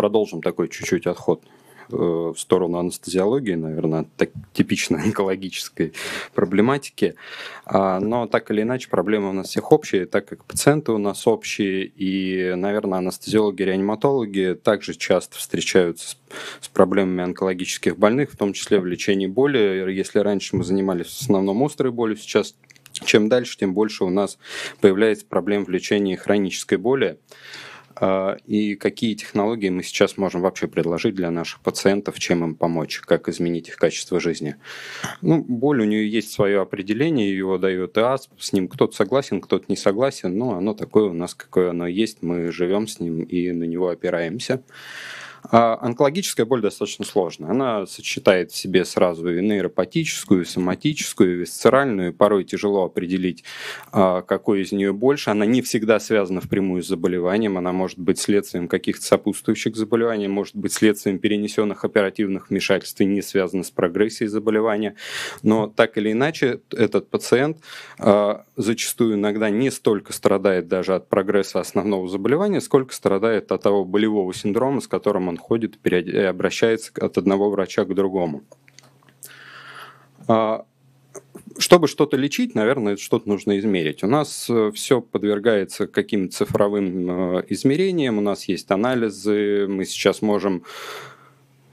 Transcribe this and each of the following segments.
продолжим такой чуть-чуть отход э, в сторону анестезиологии, наверное, так, типично онкологической проблематики. А, но так или иначе, проблемы у нас всех общие, так как пациенты у нас общие, и, наверное, анестезиологи, и реаниматологи также часто встречаются с, с проблемами онкологических больных, в том числе в лечении боли. Если раньше мы занимались в основном острой болью, сейчас чем дальше, тем больше у нас появляется проблем в лечении хронической боли. А, и какие технологии мы сейчас можем вообще предложить для наших пациентов, чем им помочь, как изменить их качество жизни. Ну, боль у нее есть свое определение, его дает ИАСП, с ним кто-то согласен, кто-то не согласен, но оно такое у нас, какое оно есть, мы живем с ним и на него опираемся. А онкологическая боль достаточно сложная. Она сочетает в себе сразу и нейропатическую, и соматическую, и висцеральную. порой тяжело определить, а, какой из нее больше. Она не всегда связана впрямую с заболеванием. Она может быть следствием каких-то сопутствующих заболеваний, может быть следствием перенесенных оперативных вмешательств и не связана с прогрессией заболевания. Но так или иначе, этот пациент а, зачастую иногда не столько страдает даже от прогресса основного заболевания, сколько страдает от того болевого синдрома, с которым он ходит и э, обращается от одного врача к другому. А, чтобы что-то лечить, наверное, что-то нужно измерить. У нас э, все подвергается каким-то цифровым э, измерениям, у нас есть анализы, мы сейчас можем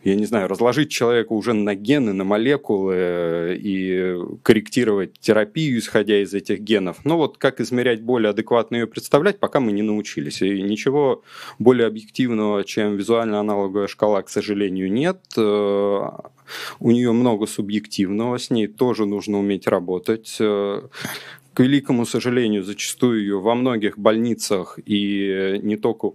я не знаю, разложить человека уже на гены, на молекулы э, и корректировать терапию, исходя из этих генов. Но ну, вот как измерять более адекватно ее представлять, пока мы не научились. И ничего более объективного, чем визуально аналоговая шкала, к сожалению, нет. Э, у нее много субъективного, с ней тоже нужно уметь работать э, к великому сожалению, зачастую ее во многих больницах и не только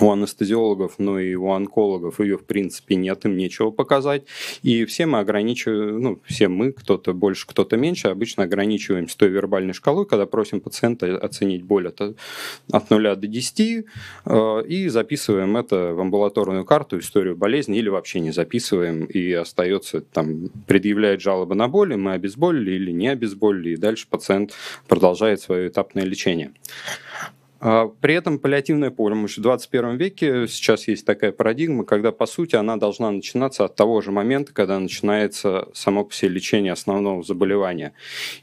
у анестезиологов, но ну и у онкологов ее в принципе нет, им нечего показать. И все мы ограничиваем, ну, все мы, кто-то больше, кто-то меньше, обычно ограничиваемся той вербальной шкалой, когда просим пациента оценить боль от, от 0 до 10, э, и записываем это в амбулаторную карту, историю болезни, или вообще не записываем, и остается там, предъявляет жалобы на боли, мы обезболили или не обезболили, и дальше пациент продолжает свое этапное лечение. А при этом паллиативная помощь в 21 веке сейчас есть такая парадигма, когда, по сути, она должна начинаться от того же момента, когда начинается само по себе лечение основного заболевания.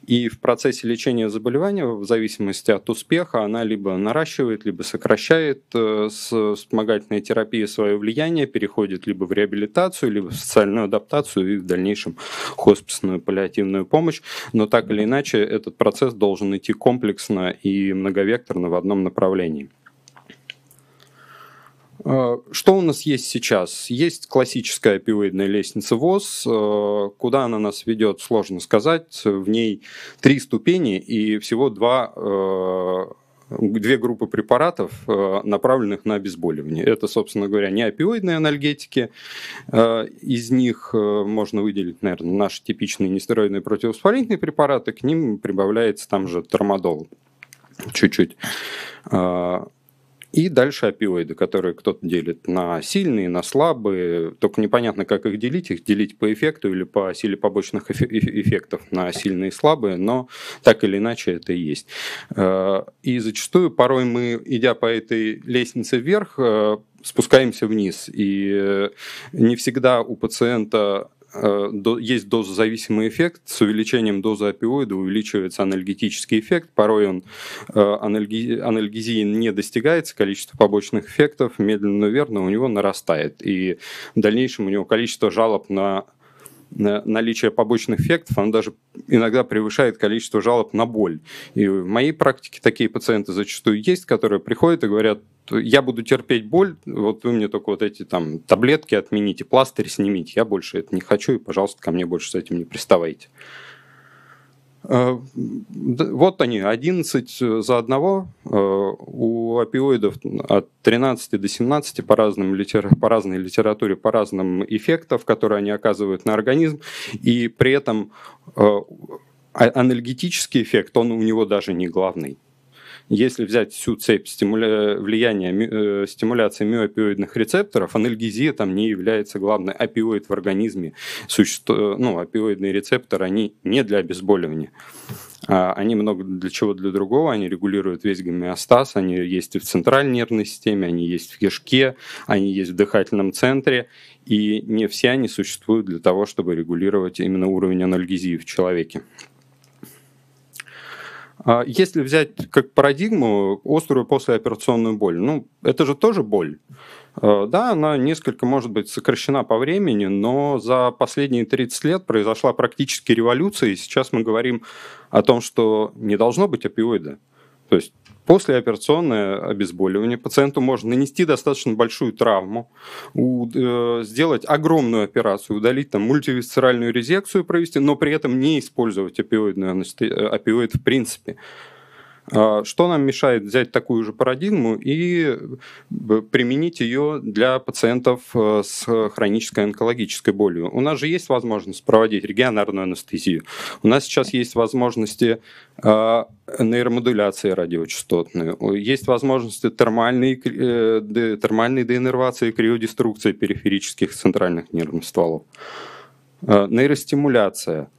И в процессе лечения заболевания, в зависимости от успеха, она либо наращивает, либо сокращает э, вспомогательная терапии свое влияние, переходит либо в реабилитацию, либо в социальную адаптацию и в дальнейшем хосписную паллиативную помощь. Но так или иначе, этот процесс должен идти комплексно и многовекторно в одном направлении направлении. Э, что у нас есть сейчас? Есть классическая опиоидная лестница ВОЗ. Э, куда она нас ведет, сложно сказать. В ней три ступени и всего два э, две группы препаратов, направленных на обезболивание. Это, собственно говоря, не опиоидные анальгетики. Из них можно выделить, наверное, наши типичные нестероидные противовоспалительные препараты. К ним прибавляется там же тормодол чуть-чуть. А, и дальше опиоиды, которые кто-то делит на сильные, на слабые. Только непонятно, как их делить. Их делить по эффекту или по силе побочных эффектов на сильные и слабые, но так или иначе это и есть. А, и зачастую порой мы, идя по этой лестнице вверх, э, спускаемся вниз. И э, не всегда у пациента Э, есть дозозависимый эффект. С увеличением дозы опиоида увеличивается анальгетический эффект. Порой он э, анальгезии не достигается, количество побочных эффектов медленно, но верно у него нарастает. И в дальнейшем у него количество жалоб на наличие побочных эффектов, оно даже иногда превышает количество жалоб на боль. И в моей практике такие пациенты зачастую есть, которые приходят и говорят, я буду терпеть боль, вот вы мне только вот эти там таблетки отмените, пластырь снимите, я больше это не хочу, и, пожалуйста, ко мне больше с этим не приставайте. Э, вот они, 11 э, за одного. Э, у опиоидов от 13 до 17 по, разным литер... по разной литературе, по разным эффектам, которые они оказывают на организм. И при этом а, анальгетический эффект, он у него даже не главный. Если взять всю цепь стимуля... влияния э, стимуляции миопиоидных рецепторов, анальгезия там не является главной. Опиоид в организме, существо... ну, опиоидные рецепторы, они не для обезболивания. А, они много для чего для другого, они регулируют весь гомеостаз, они есть и в центральной нервной системе, они есть в кишке, они есть в дыхательном центре, и не все они существуют для того, чтобы регулировать именно уровень анальгезии в человеке. А если взять как парадигму острую послеоперационную боль, ну, это же тоже боль. А, да, она несколько, может быть, сокращена по времени, но за последние 30 лет произошла практически революция, и сейчас мы говорим о том, что не должно быть опиоида. То есть Послеоперационное обезболивание. Пациенту можно нанести достаточно большую травму, э, сделать огромную операцию, удалить там мультивисцеральную резекцию провести, но при этом не использовать опиоидную анестезию, э, опиоид в принципе. А, что нам мешает взять такую же парадигму и э, применить ее для пациентов э, с хронической онкологической болью? У нас же есть возможность проводить регионарную анестезию. У нас сейчас есть возможности а, нейромодуляции радиочастотные, есть возможности термальной, э, термальной деиннервации и криодеструкции периферических центральных нервных стволов, а, нейростимуляция –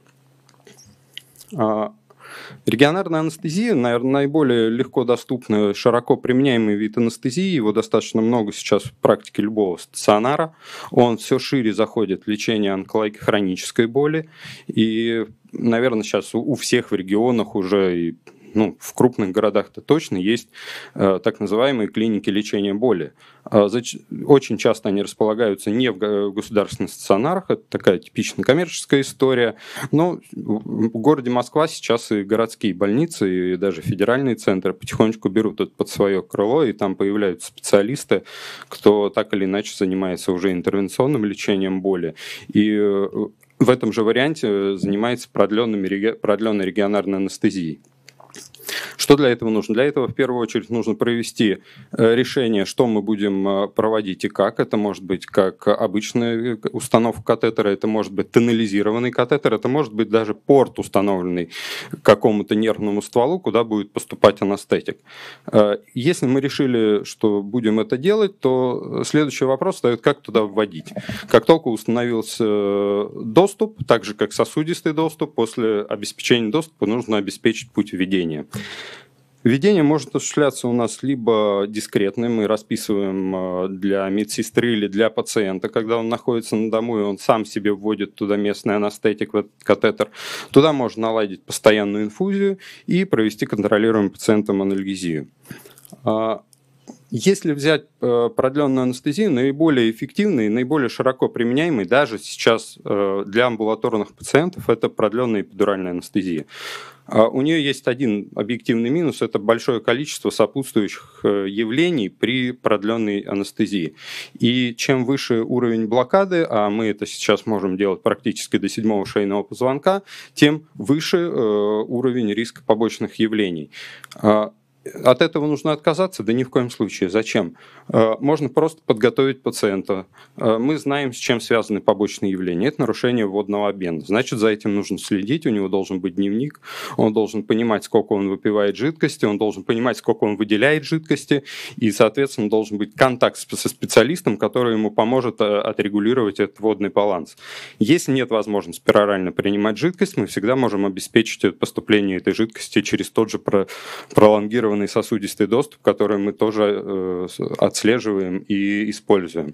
Регионарная анестезия, наверное, наиболее легко доступный, широко применяемый вид анестезии. Его достаточно много сейчас в практике любого стационара. Он все шире заходит в лечение онкологической хронической боли. И, наверное, сейчас у всех в регионах уже и ну, в крупных городах-то точно есть э, так называемые клиники лечения боли. Э, зач... Очень часто они располагаются не в государственных стационарах, это такая типичная коммерческая история, но в городе Москва сейчас и городские больницы, и даже федеральные центры потихонечку берут это под свое крыло, и там появляются специалисты, кто так или иначе занимается уже интервенционным лечением боли. И э, в этом же варианте э, занимается продленной регионарной анестезией. Что для этого нужно? Для этого в первую очередь нужно провести э, решение, что мы будем э, проводить и как. Это может быть как обычная э, установка катетера, это может быть тонализированный катетер, это может быть даже порт, установленный какому-то нервному стволу, куда будет поступать анестетик. Если мы решили, что будем это делать, то следующий вопрос встает, как туда вводить. Как только установился доступ, так же как сосудистый доступ, после обеспечения доступа нужно обеспечить путь введения. Введение может осуществляться у нас либо дискретно, мы расписываем э, для медсестры или для пациента, когда он находится на дому, и он сам себе вводит туда местный анестетик, катетер. Туда можно наладить постоянную инфузию и провести контролируемым пациентом анальгезию. А, если взять э, продленную анестезию, наиболее эффективной и наиболее широко применяемой даже сейчас э, для амбулаторных пациентов это продленная эпидуральная анестезия. А у нее есть один объективный минус – это большое количество сопутствующих э, явлений при продленной анестезии. И чем выше уровень блокады, а мы это сейчас можем делать практически до седьмого шейного позвонка, тем выше уровень риска побочных явлений. А от этого нужно отказаться? Да ни в коем случае. Зачем? Э, можно просто подготовить пациента. Э, мы знаем, с чем связаны побочные явления. Это нарушение водного обмена. Значит, за этим нужно следить. У него должен быть дневник. Он должен понимать, сколько он выпивает жидкости. Он должен понимать, сколько он выделяет жидкости. И, соответственно, должен быть контакт со специалистом, который ему поможет э, отрегулировать этот водный баланс. Если нет возможности перорально принимать жидкость, мы всегда можем обеспечить поступление этой жидкости через тот же пролонгированный фиксированный сосудистый доступ, который мы тоже э, отслеживаем и используем.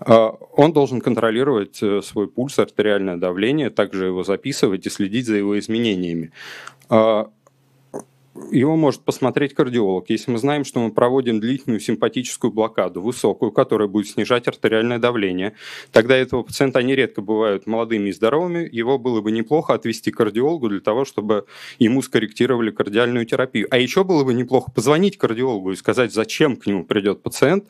А, он должен контролировать э, свой пульс, артериальное давление, также его записывать и следить за его изменениями. А, его может посмотреть кардиолог, если мы знаем, что мы проводим длительную симпатическую блокаду, высокую, которая будет снижать артериальное давление. Тогда этого пациента, они редко бывают молодыми и здоровыми, его было бы неплохо отвести к кардиологу для того, чтобы ему скорректировали кардиальную терапию. А еще было бы неплохо позвонить кардиологу и сказать, зачем к нему придет пациент,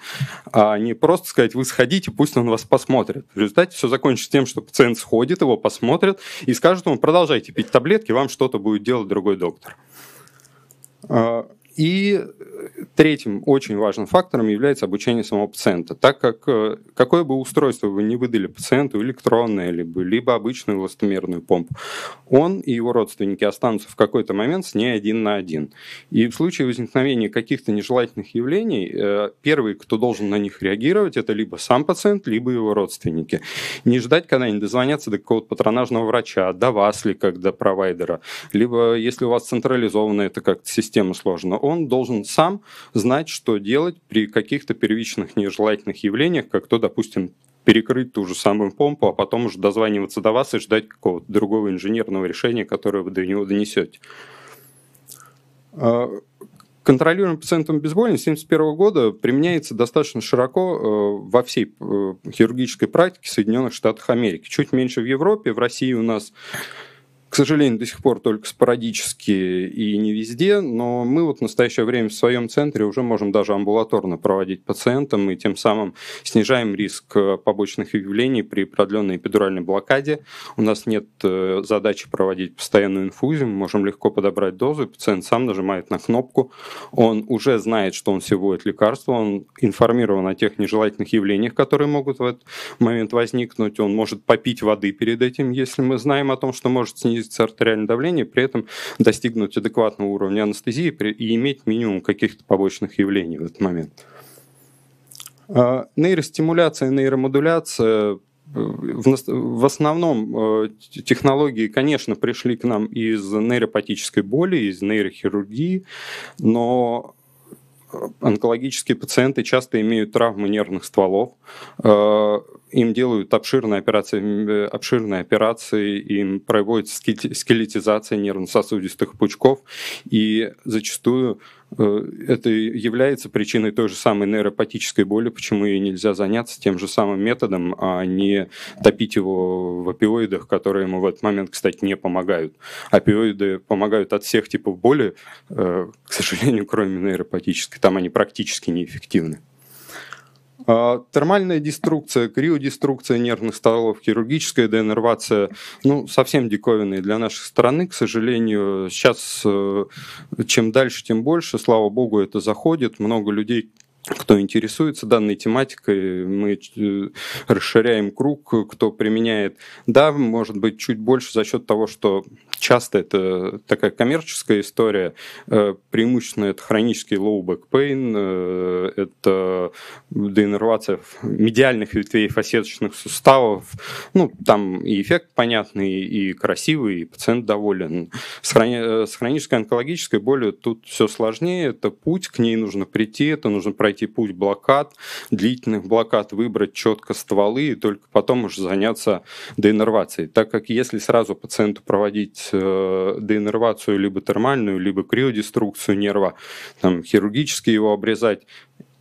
а не просто сказать, вы сходите, пусть он вас посмотрит. В результате все закончится тем, что пациент сходит, его посмотрят и скажут ему, продолжайте пить таблетки, вам что-то будет делать другой доктор. А, и Третьим очень важным фактором является обучение самого пациента, так как э, какое бы устройство вы не выдали пациенту, электронное, либо, либо обычную эластомерную помпу, он и его родственники останутся в какой-то момент с ней один на один. И в случае возникновения каких-то нежелательных явлений, э, первый, кто должен на них реагировать, это либо сам пациент, либо его родственники. Не ждать, когда они дозвонятся до какого-то патронажного врача, до вас ли, как до провайдера, либо если у вас централизованная эта как-то система сложена, он должен сам сам знать, что делать при каких-то первичных нежелательных явлениях, как то, допустим, перекрыть ту же самую помпу, а потом уже дозваниваться до вас и ждать какого-то другого инженерного решения, которое вы до него донесете. А, Контролируемый пациентом обезболивание 1971 года применяется достаточно широко э, во всей э, хирургической практике Соединенных Штатов Америки. Чуть меньше в Европе, в России у нас к сожалению, до сих пор только спорадически и не везде, но мы вот в настоящее время в своем центре уже можем даже амбулаторно проводить пациентам и тем самым снижаем риск э, побочных явлений при продленной эпидуральной блокаде. У нас нет э, задачи проводить постоянную инфузию, мы можем легко подобрать дозу, и пациент сам нажимает на кнопку, он уже знает, что он сегодня лекарство, он информирован о тех нежелательных явлениях, которые могут в этот момент возникнуть, он может попить воды перед этим, если мы знаем о том, что может снизить снизится артериальное давление, при этом достигнуть адекватного уровня анестезии и иметь минимум каких-то побочных явлений в этот момент. А, нейростимуляция, нейромодуляция э, в основном э, технологии, конечно, пришли к нам из нейропатической боли, из нейрохирургии, но э, онкологические пациенты часто имеют травмы нервных стволов, им делают обширные операции, э, обширные операции, им проводят скелетизация нервно-сосудистых пучков, и зачастую э, это является причиной той же самой нейропатической боли, почему ей нельзя заняться тем же самым методом, а не топить его в опиоидах, которые ему в этот момент, кстати, не помогают. Опиоиды помогают от всех типов боли, э, к сожалению, кроме нейропатической. Там они практически неэффективны. А, термальная деструкция, криодеструкция нервных стволов, хирургическая денервация, ну, совсем диковинные для нашей страны, к сожалению. Сейчас э, чем дальше, тем больше, слава богу, это заходит. Много людей, кто интересуется данной тематикой, мы э, расширяем круг, кто применяет. Да, может быть, чуть больше за счет того, что часто это такая коммерческая история, э, преимущественно это хронический low back pain, э, это деиннервация медиальных ветвей фасеточных суставов. Ну, там и эффект понятный, и красивый, и пациент доволен. С, хрони... с хронической онкологической болью тут все сложнее, это путь, к ней нужно прийти, это нужно пройти пройти путь блокад, длительных блокад, выбрать четко стволы и только потом уже заняться деиннервацией. Так как если сразу пациенту проводить э, деиннервацию либо термальную, либо криодеструкцию нерва, там, хирургически его обрезать,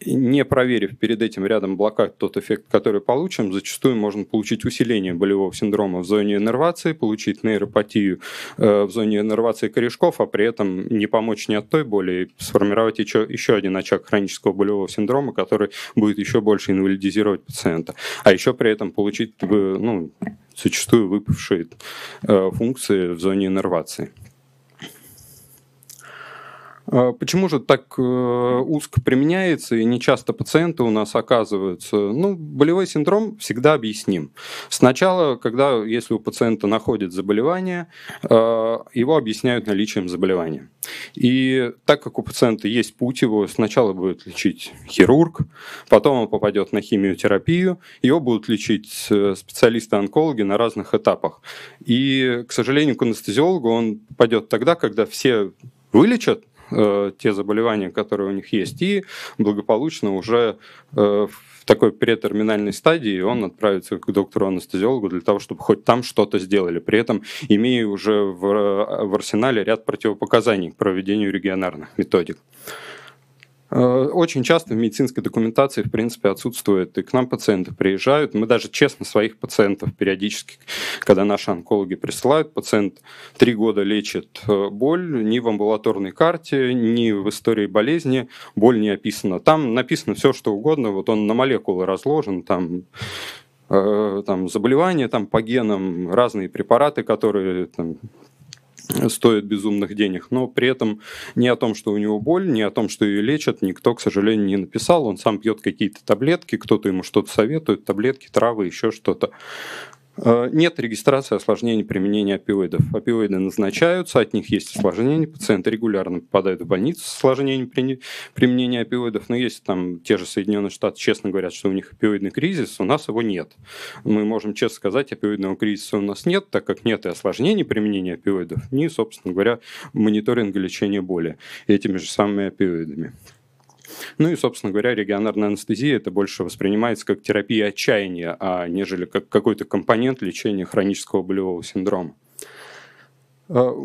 не проверив перед этим рядом блокад тот эффект, который получим, зачастую можно получить усиление болевого синдрома в зоне иннервации, получить нейропатию э, в зоне иннервации корешков, а при этом не помочь ни от той боли, и сформировать еще, еще один очаг хронического болевого синдрома, который будет еще больше инвалидизировать пациента. А еще при этом получить э, ну, зачастую выпавшие э, функции в зоне иннервации. А почему же так э, узко применяется и не часто пациенты у нас оказываются? Ну, болевой синдром всегда объясним. Сначала, когда, если у пациента находит заболевание, э, его объясняют наличием заболевания. И так как у пациента есть путь, его сначала будет лечить хирург, потом он попадет на химиотерапию, его будут лечить э, специалисты-онкологи на разных этапах. И, к сожалению, к анестезиологу он попадет тогда, когда все вылечат, э, те заболевания, которые у них есть, и благополучно уже э, в такой претерминальной стадии он отправится к доктору-анестезиологу для того, чтобы хоть там что-то сделали, при этом имея уже в, э, в арсенале ряд противопоказаний к проведению регионарных методик. Э, очень часто в медицинской документации, в принципе, отсутствует. И к нам пациенты приезжают. Мы даже честно своих пациентов периодически, когда наши онкологи присылают, пациент три года лечит э, боль ни в амбулаторной карте, ни в истории болезни боль не описана. Там написано все, что угодно. Вот он на молекулы разложен, там э, там, заболевания там, по генам, разные препараты, которые там, стоит безумных денег, но при этом не о том, что у него боль, не о том, что ее лечат, никто, к сожалению, не написал. Он сам пьет какие-то таблетки, кто-то ему что-то советует, таблетки, травы, еще что-то. Э, нет регистрации осложнений применения опиоидов. Опиоиды назначаются, от них есть осложнения. Пациенты регулярно попадают в больницу с осложнением применения опиоидов. Но есть там те же Соединенные Штаты, честно говорят, что у них опиоидный кризис, у нас его нет. Мы можем честно сказать, опиоидного кризиса у нас нет, так как нет и осложнений применения опиоидов, ни, собственно говоря, мониторинга лечения боли этими же самыми опиоидами. Ну и, собственно говоря, регионарная анестезия это больше воспринимается как терапия отчаяния, а нежели как какой-то компонент лечения хронического болевого синдрома. А,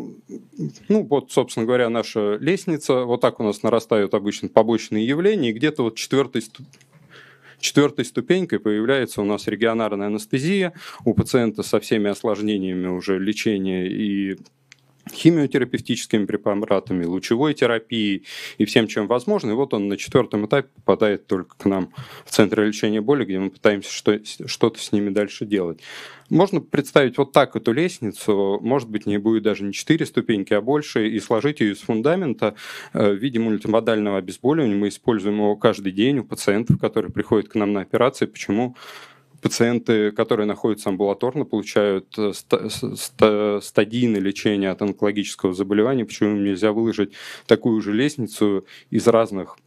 ну, вот, собственно говоря, наша лестница. Вот так у нас нарастают обычно побочные явления. И где-то вот четвертой четвертой ступенькой появляется у нас регионарная анестезия. У пациента со всеми осложнениями уже лечения и химиотерапевтическими препаратами, лучевой терапией и всем, чем возможно. И вот он на четвертом этапе попадает только к нам в центр лечения боли, где мы пытаемся что-то с ними дальше делать. Можно представить вот так эту лестницу, может быть, не будет даже не четыре ступеньки, а больше, и сложить ее из фундамента э, в виде мультимодального обезболивания. Мы используем его каждый день у пациентов, которые приходят к нам на операции. Почему? Пациенты, которые находятся амбулаторно, получают э, стадийное лечение от онкологического заболевания. Почему им нельзя выложить такую же лестницу из разных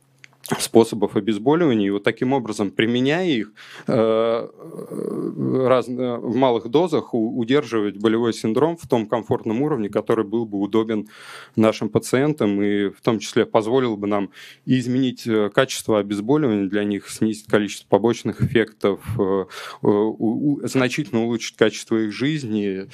способов обезболивания. И вот таким образом, применяя их э, э, раз, э, в малых дозах, удерживать болевой синдром в том комфортном уровне, который был бы удобен нашим пациентам и в том числе позволил бы нам изменить качество обезболивания для них, снизить количество побочных эффектов, значительно улучшить качество их жизни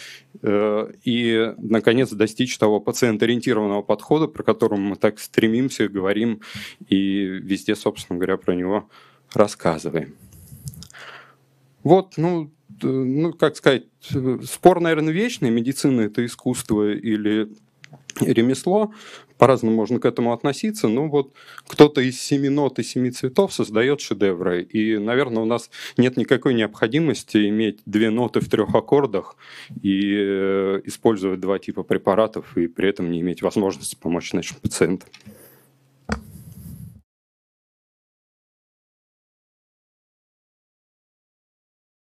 и, наконец, достичь того пациент-ориентированного подхода, про который мы так стремимся, говорим и везде, собственно говоря, про него рассказываем. Вот, ну, ну, как сказать, спор, наверное, вечный. Медицина – это искусство или ремесло. По-разному можно к этому относиться. Но ну вот кто-то из семи нот и семи цветов создает шедевры. И, наверное, у нас нет никакой необходимости иметь две ноты в трех аккордах и э, использовать два типа препаратов и при этом не иметь возможности помочь нашим пациентам.